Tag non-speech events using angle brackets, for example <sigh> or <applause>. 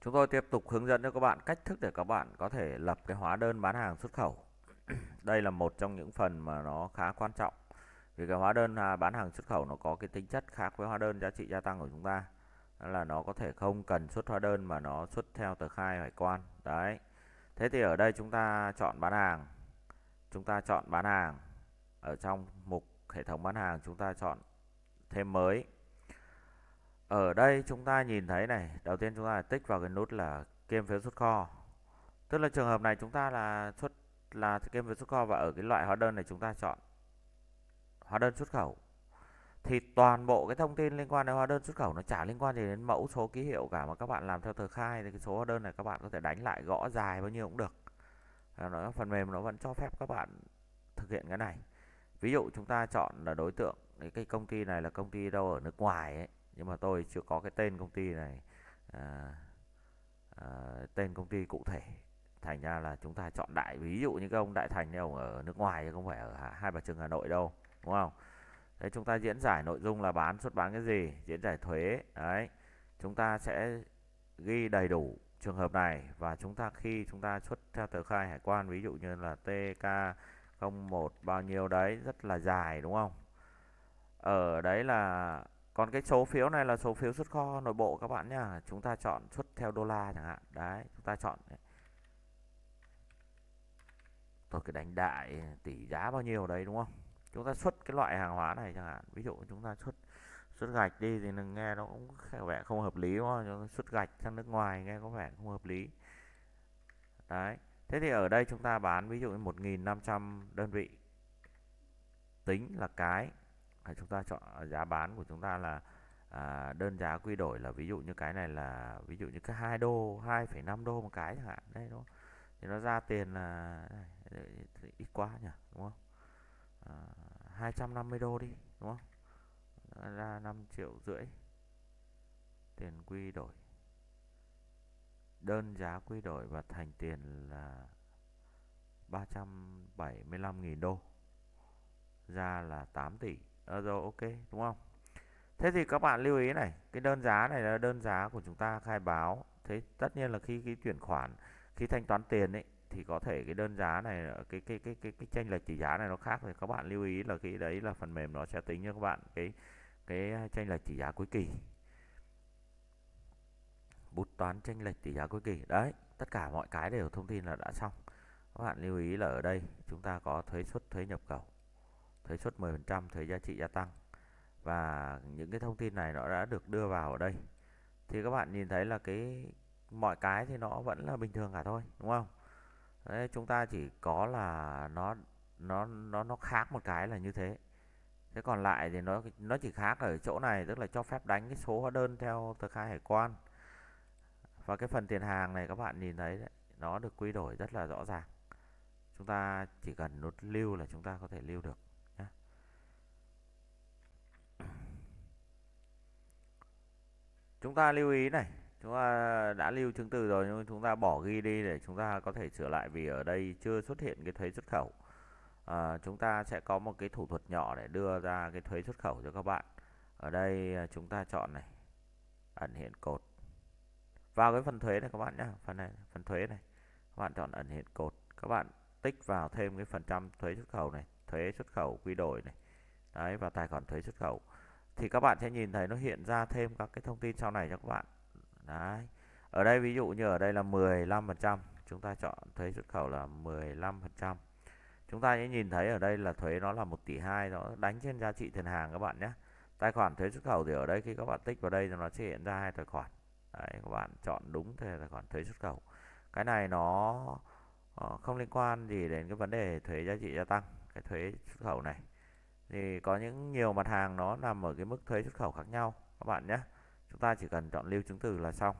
Chúng tôi tiếp tục hướng dẫn cho các bạn cách thức để các bạn có thể lập cái hóa đơn bán hàng xuất khẩu. <clears throat> Đây là một trong những phần mà nó khá quan trọng. Vì cái hóa đơn à, bán hàng xuất khẩu nó có cái tính chất khác với hóa đơn giá trị gia tăng của chúng ta. Đó là nó có thể không cần xuất hóa đơn mà nó xuất theo tờ khai hải quan. Đấy. Thế thì ở đây chúng ta chọn bán hàng. Chúng ta chọn bán hàng. Ở trong mục hệ thống bán hàng chúng ta chọn thêm mới ở đây chúng ta nhìn thấy này, đầu tiên chúng ta tích vào cái nút là kiêm phiếu xuất kho. Tức là trường hợp này chúng ta là xuất là kiêm phiếu xuất kho và ở cái loại hóa đơn này chúng ta chọn hóa đơn xuất khẩu. Thì toàn bộ cái thông tin liên quan đến hóa đơn xuất khẩu nó chả liên quan gì đến mẫu số ký hiệu cả mà các bạn làm theo tờ khai thì cái số hóa đơn này các bạn có thể đánh lại gõ dài bao nhiêu cũng được. Nó phần mềm nó vẫn cho phép các bạn thực hiện cái này. Ví dụ chúng ta chọn là đối tượng cái công ty này là công ty đâu ở nước ngoài ấy nhưng mà tôi chưa có cái tên công ty này à, à, tên công ty cụ thể thành ra là chúng ta chọn đại ví dụ như cái ông đại thành này ông ở nước ngoài chứ không phải ở hai bà trưng hà nội đâu đúng không thế chúng ta diễn giải nội dung là bán xuất bán cái gì diễn giải thuế đấy chúng ta sẽ ghi đầy đủ trường hợp này và chúng ta khi chúng ta xuất theo tờ khai hải quan ví dụ như là TK01 bao nhiêu đấy rất là dài đúng không ở đấy là còn cái số phiếu này là số phiếu xuất kho nội bộ các bạn nhá chúng ta chọn xuất theo đô la chẳng hạn đấy chúng ta chọn tôi cái đánh đại tỷ giá bao nhiêu đấy đúng không chúng ta xuất cái loại hàng hóa này chẳng hạn ví dụ chúng ta xuất xuất gạch đi thì đừng nghe nó cũng vẻ không hợp lý đúng không xuất gạch sang nước ngoài nghe có vẻ không hợp lý đấy thế thì ở đây chúng ta bán ví dụ 1.500 đơn vị tính là cái chúng ta chọn à, giá bán của chúng ta là à, đơn giá quy đổi là ví dụ như cái này là ví dụ như cái hai đô 2,5 đô một cái chẳng hạn đấy đúng không? thì nó ra tiền là ít quá nhỉ đúng không à, 250 đô đi đúng không ra 5 triệu rưỡi tiền quy đổi đơn giá quy đổi và thành tiền là 375.000 đô ra là 8 tỷ à, rồi ok đúng không thế thì các bạn lưu ý này cái đơn giá này là đơn giá của chúng ta khai báo thế tất nhiên là khi cái chuyển khoản khi thanh toán tiền ấy thì có thể cái đơn giá này cái cái cái cái cái chênh lệch tỷ giá này nó khác thì các bạn lưu ý là cái đấy là phần mềm nó sẽ tính cho các bạn cái cái chênh lệch tỷ giá cuối kỳ bút toán chênh lệch tỷ giá cuối kỳ đấy tất cả mọi cái đều thông tin là đã xong các bạn lưu ý là ở đây chúng ta có thuế xuất thuế nhập khẩu thuế suất 10% thuế giá trị gia tăng và những cái thông tin này nó đã được đưa vào ở đây thì các bạn nhìn thấy là cái mọi cái thì nó vẫn là bình thường cả thôi đúng không Đấy, chúng ta chỉ có là nó nó nó nó khác một cái là như thế thế còn lại thì nó nó chỉ khác ở chỗ này tức là cho phép đánh cái số hóa đơn theo tờ khai hải quan và cái phần tiền hàng này các bạn nhìn thấy đấy, nó được quy đổi rất là rõ ràng chúng ta chỉ cần nút lưu là chúng ta có thể lưu được chúng ta lưu ý này chúng ta đã lưu chứng từ rồi nhưng chúng ta bỏ ghi đi để chúng ta có thể sửa lại vì ở đây chưa xuất hiện cái thuế xuất khẩu à, chúng ta sẽ có một cái thủ thuật nhỏ để đưa ra cái thuế xuất khẩu cho các bạn ở đây à, chúng ta chọn này ẩn hiện cột vào cái phần thuế này các bạn nhé phần này phần thuế này các bạn chọn ẩn hiện cột các bạn tích vào thêm cái phần trăm thuế xuất khẩu này thuế xuất khẩu quy đổi này đấy và tài khoản thuế xuất khẩu thì các bạn sẽ nhìn thấy nó hiện ra thêm các cái thông tin sau này cho các bạn đấy ở đây ví dụ như ở đây là 15 phần trăm chúng ta chọn thuế xuất khẩu là 15 phần trăm chúng ta sẽ nhìn thấy ở đây là thuế nó là 1 tỷ 2 nó đánh trên giá trị tiền hàng các bạn nhé tài khoản thuế xuất khẩu thì ở đây khi các bạn tích vào đây thì nó sẽ hiện ra hai tài khoản đấy các bạn chọn đúng thì tài khoản thuế xuất khẩu cái này nó ờ, không liên quan gì đến cái vấn đề thuế giá trị gia tăng cái thuế xuất khẩu này thì có những nhiều mặt hàng nó nằm ở cái mức thuế xuất khẩu khác nhau các bạn nhé chúng ta chỉ cần chọn lưu chứng từ là xong